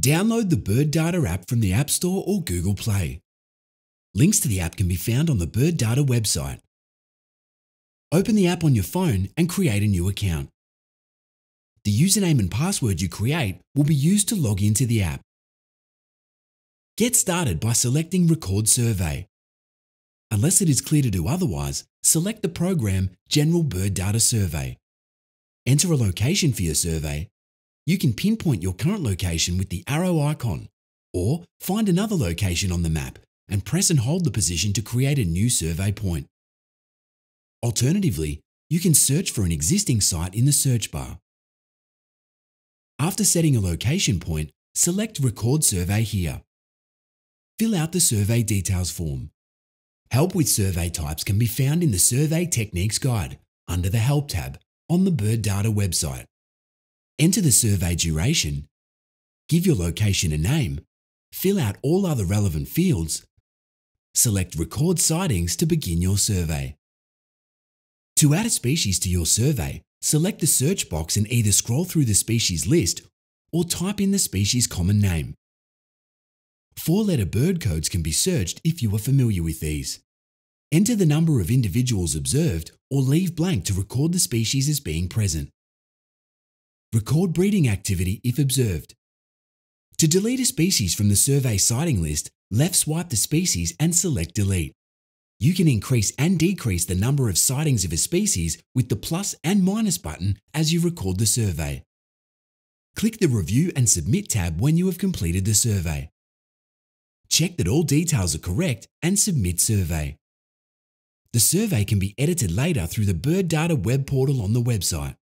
Download the Bird Data app from the App Store or Google Play. Links to the app can be found on the Bird Data website. Open the app on your phone and create a new account. The username and password you create will be used to log into the app. Get started by selecting Record Survey. Unless it is clear to do otherwise, select the program General Bird Data Survey. Enter a location for your survey you can pinpoint your current location with the arrow icon, or find another location on the map and press and hold the position to create a new survey point. Alternatively, you can search for an existing site in the search bar. After setting a location point, select Record Survey here. Fill out the survey details form. Help with survey types can be found in the Survey Techniques Guide under the Help tab on the Bird Data website. Enter the survey duration, give your location a name, fill out all other relevant fields, select Record Sightings to begin your survey. To add a species to your survey, select the search box and either scroll through the species list or type in the species common name. Four-letter bird codes can be searched if you are familiar with these. Enter the number of individuals observed or leave blank to record the species as being present. Record breeding activity if observed. To delete a species from the survey sighting list, left swipe the species and select Delete. You can increase and decrease the number of sightings of a species with the plus and minus button as you record the survey. Click the Review and Submit tab when you have completed the survey. Check that all details are correct and submit survey. The survey can be edited later through the Bird Data web portal on the website.